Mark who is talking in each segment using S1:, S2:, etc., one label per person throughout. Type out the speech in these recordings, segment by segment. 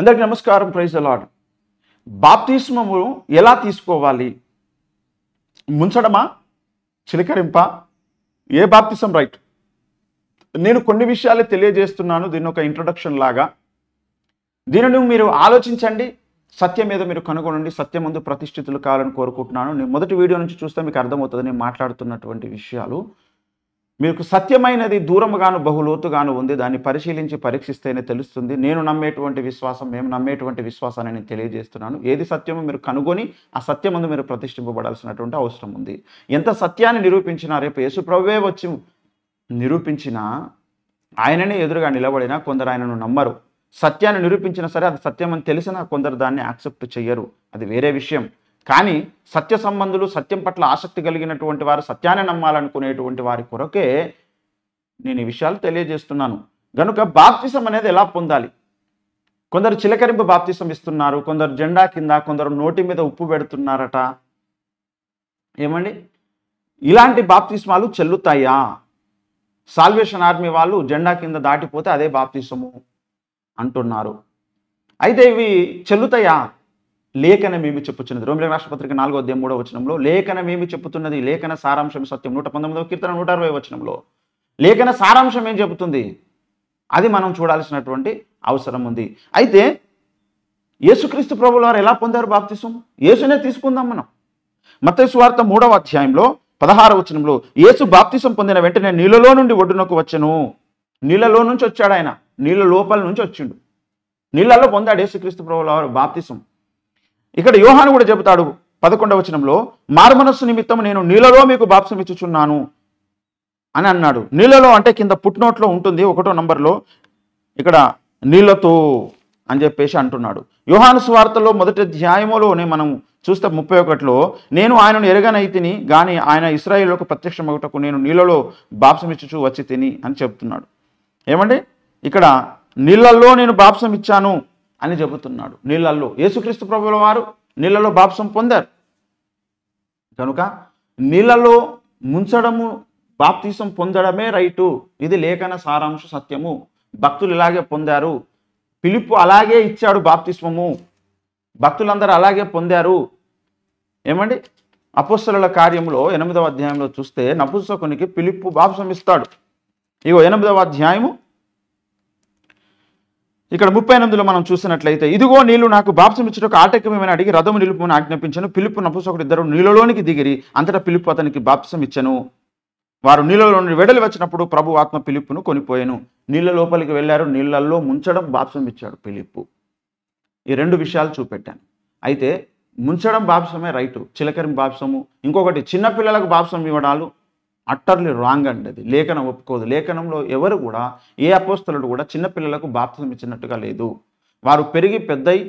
S1: అందరికీ నమస్కారం ప్రైజ్ అలాడ్ బాప్తిస్మము ఎలా తీసుకోవాలి ముంచడమా చిలకరింప ఏ బాప్తిసం రైట్ నేను కొన్ని విషయాలు తెలియజేస్తున్నాను దీని ఒక ఇంట్రొడక్షన్ లాగా దీనిని మీరు ఆలోచించండి సత్యం మీద మీరు కనుగొనండి సత్యం ముందు ప్రతిష్ఠితులు కావాలని కోరుకుంటున్నాను నేను మొదటి వీడియో నుంచి చూస్తే మీకు అర్థమవుతుంది నేను మాట్లాడుతున్నటువంటి విషయాలు మీకు సత్యమైనది దూరంగాను బహులోతుగాను ఉంది దాన్ని పరిశీలించి పరీక్షిస్తేనే తెలుస్తుంది నేను నమ్మేటువంటి విశ్వాసం మేము నమ్మేటువంటి విశ్వాసాన్ని నేను తెలియజేస్తున్నాను ఏది సత్యమో మీరు కనుగొని ఆ సత్యం మీరు ప్రతిష్ఠింపబడాల్సినటువంటి అవసరం ఉంది ఎంత సత్యాన్ని నిరూపించినా రేపు ప్రవ్వే వచ్చి నిరూపించినా ఆయననే ఎదురుగా నిలబడినా కొందరు ఆయనను నమ్మరు సత్యాన్ని నిరూపించినా సరే అది సత్యం అని తెలిసినా కొందరు దాన్ని యాక్సెప్ట్ చేయరు అది వేరే విషయం కానీ సత్య సంబంధులు సత్యం పట్ల ఆసక్తి కలిగినటువంటి వారు సత్యాన్ని నమ్మాలనుకునేటువంటి వారి కొరకే నేను ఈ విషయాలు తెలియజేస్తున్నాను గనుక బాప్తిసం అనేది ఎలా పొందాలి కొందరు చిలకరింపు బాప్తిసం ఇస్తున్నారు కొందరు జెండా కింద కొందరు నోటి మీద ఉప్పు పెడుతున్నారట ఏమండి ఇలాంటి బాప్తిస్మాలు చెల్లుతాయా సాల్వేషన్ ఆర్మీ వాళ్ళు జెండా కింద దాటిపోతే అదే బాప్తిసము అంటున్నారు అయితే ఇవి చెల్లుతాయా లేఖన మేము చెప్పుచున్నది రోమిల రాష్ట్రపత్రిక నాలుగో అధ్యాయం మూడో వచనంలో లేఖన మేము చెప్పుతున్నది లేఖన సారాంశం సత్యం నూట పంతొమ్మిదవ కీర్తన నూట అరవై వచనంలో లేఖన సారాంశం ఏం చెబుతుంది అది మనం చూడాల్సినటువంటి అవసరం ఉంది అయితే యేసుక్రీస్తు ప్రభుల వారు ఎలా పొందారు బాప్తిసం యేసునే తీసుకుందాం మనం మత వార్త మూడవ అధ్యాయంలో పదహార వచనంలో యేసు బాప్తిసం పొందిన వెంటనే నీళ్ళలో నుండి ఒడ్డునకు వచ్చను నీళ్ళలో నుంచి వచ్చాడు ఆయన నీళ్ళ లోపల నుంచి వచ్చిండు నీళ్ళలో పొందాడు యేసుక్రీస్తు ప్రభుల వారు బాప్తిసం ఇక్కడ యోహాను కూడా చెబుతాడు పదకొండవ వచనంలో మార్మనస్సు నిమిత్తం నేను నీళ్ళలో మీకు బాప్సం ఇచ్చుచున్నాను అని అన్నాడు నీళ్ళలో అంటే కింద పుట్నోట్లో ఉంటుంది ఒకటో నంబర్లో ఇక్కడ నీళ్ళతో అని చెప్పేసి అంటున్నాడు యోహాను స్వార్తలో మొదటి అధ్యాయములోనే మనం చూస్తే ముప్పై ఒకటిలో నేను ఆయనను తిని కానీ ఆయన ఇస్రాయిల్లోకి ఒకటకు నేను నీళ్ళలో బాప్సం ఇచ్చుచు వచ్చి తిని అని చెప్తున్నాడు ఏమండి ఇక్కడ నీళ్ళల్లో నేను బాప్సం ఇచ్చాను అని చెబుతున్నాడు నీళ్ళల్లో యేసుక్రీస్తు ప్రభుల వారు నీళ్ళలో బాప్సం పొందారు కనుక నీళ్ళలో ముంచడము బాప్తీసం పొందడమే రైటు ఇది లేఖన సారాంశ సత్యము భక్తులు ఇలాగే పొందారు పిలుపు అలాగే ఇచ్చాడు బాప్తిస్మము భక్తులందరూ అలాగే పొందారు ఏమండి అపుస్తల కార్యంలో ఎనిమిదవ అధ్యాయంలో చూస్తే నపుంసకునికి పిలుపు బాప్సం ఇస్తాడు ఇగో ఎనిమిదవ అధ్యాయము ఇక్కడ ముప్పై ఎనిమిదిలో మనం చూసినట్లయితే ఇదిగో నీళ్లు నాకు బాప్సమిచ్చుటకు ఆటంకమేమని అడిగి రథము నిలుపుమని ఆజ్ఞాపించను పిలుపు నపుసొకటి ఇద్దరు నీళ్ళలోనికి దిగిరి అంతటా పిలుపు అతనికి బాప్సం ఇచ్చను వారు నీళ్ళలో వెడలి వచ్చినప్పుడు ప్రభు ఆత్మ పిలుపును కొనిపోయాను నీళ్ళ లోపలికి వెళ్ళారు నీళ్ళల్లో ముంచడం బాప్సం ఇచ్చాడు పిలుపు ఈ రెండు విషయాలు చూపెట్టాను అయితే ముంచడం బాప్సమే రైటు చిలకరి బాప్సము ఇంకొకటి చిన్నపిల్లలకు బాప్సం ఇవ్వడాలు అట్టర్లీ రాంగ్ అండి అది లేఖనం ఒప్పుకోదు లేఖనంలో ఎవరు కూడా ఏ అపోస్తలుడు కూడా చిన్నపిల్లలకు బాప్తం ఇచ్చినట్టుగా లేదు వారు పెరిగి పెద్దయి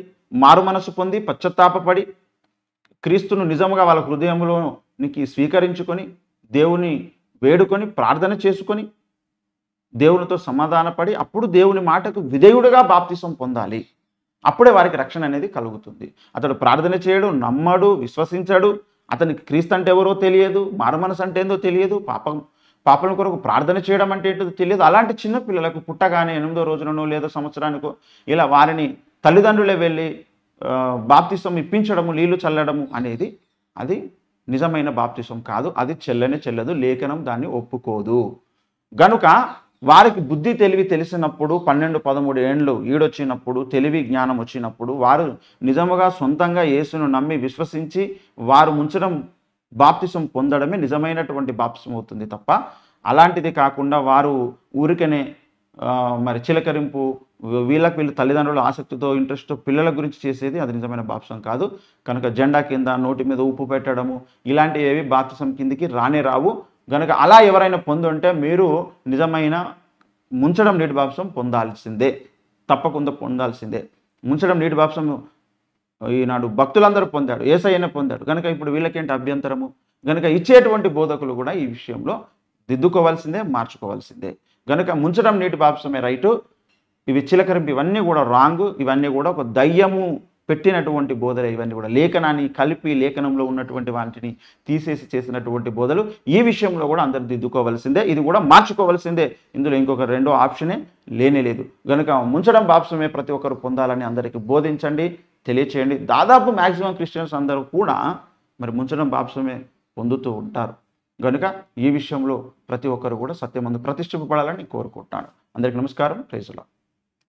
S1: మారు మనసు పొంది పశ్చత్తాపడి క్రీస్తును నిజంగా వాళ్ళ హృదయంలోనికి స్వీకరించుకొని దేవుని వేడుకొని ప్రార్థన చేసుకొని దేవునితో సమాధానపడి అప్పుడు దేవుని మాటకు విధేయుడిగా బాప్తిసం పొందాలి అప్పుడే వారికి రక్షణ అనేది కలుగుతుంది అతడు ప్రార్థన చేయడు నమ్మడు విశ్వసించడు అతనికి క్రీస్తు అంటే ఎవరో తెలియదు మారమనసు అంటే ఏందో తెలియదు పాపం పాపల కొరకు ప్రార్థన చేయడం అంటే ఏంటో తెలియదు అలాంటి చిన్న పిల్లలకు పుట్టగానే ఎనిమిదో రోజులనో లేదో సంవత్సరానికో ఇలా వారిని తల్లిదండ్రులే వెళ్ళి బాప్తిసం ఇప్పించడము నీళ్లు చల్లడము అనేది అది నిజమైన బాప్తిసం కాదు అది చెల్లనే చెల్లదు లేఖనం దాన్ని ఒప్పుకోదు గనుక వారికి బుద్ధి తెలివి తెలిసినప్పుడు పన్నెండు పదమూడు ఏండ్లు ఈడొచ్చినప్పుడు తెలివి జ్ఞానం వచ్చినప్పుడు వారు నిజముగా సొంతంగా యేసును నమ్మి విశ్వసించి వారు ముంచడం బాప్తిసం పొందడమే నిజమైనటువంటి బాప్తిసం అవుతుంది తప్ప అలాంటిది కాకుండా వారు ఊరికనే మరి చిలకరింపు వీళ్ళకి వీళ్ళు తల్లిదండ్రుల ఆసక్తితో ఇంట్రెస్ట్ పిల్లల గురించి చేసేది అది నిజమైన బాప్సం కాదు కనుక జెండా కింద నోటి మీద ఉప్పు పెట్టడము ఇలాంటివి ఏవి బాప్సం కిందికి రానే రావు కనుక అలా ఎవరైనా పొందుంటే మీరు నిజమైన ముంచడం నీటి బాప్సం పొందాల్సిందే తప్పకుండా పొందాల్సిందే ముంచడం నీటి బాప్సం ఈనాడు భక్తులందరూ పొందాడు ఏసైనా పొందాడు కనుక ఇప్పుడు వీళ్ళకేంటి అభ్యంతరము కనుక ఇచ్చేటువంటి బోధకులు కూడా ఈ విషయంలో దిద్దుకోవాల్సిందే మార్చుకోవాల్సిందే కనుక ముంచడం నీటి బాప్సమే రైటు ఇవి చిలకరింపు ఇవన్నీ కూడా రాంగ్ ఇవన్నీ కూడా ఒక దయ్యము పెట్టినటువంటి బోధలు ఇవన్నీ కూడా లేఖనాన్ని కలిపి లేఖనంలో ఉన్నటువంటి వాటిని తీసేసి చేసినటువంటి బోధలు ఈ విషయంలో కూడా అందరు దిద్దుకోవాల్సిందే ఇది కూడా మార్చుకోవాల్సిందే ఇందులో ఇంకొక రెండో ఆప్షనే లేనేలేదు కనుక ముంచడం బాప్సమే ప్రతి ఒక్కరు పొందాలని అందరికీ బోధించండి తెలియచేయండి దాదాపు మ్యాక్సిమం క్రిస్టియన్స్ అందరూ కూడా మరి ముంచడం బాప్సమే పొందుతూ ఉంటారు కనుక ఈ విషయంలో ప్రతి ఒక్కరు కూడా సత్యమందు ప్రతిష్ఠింపబడాలని కోరుకుంటాను అందరికీ నమస్కారం ప్రైజులా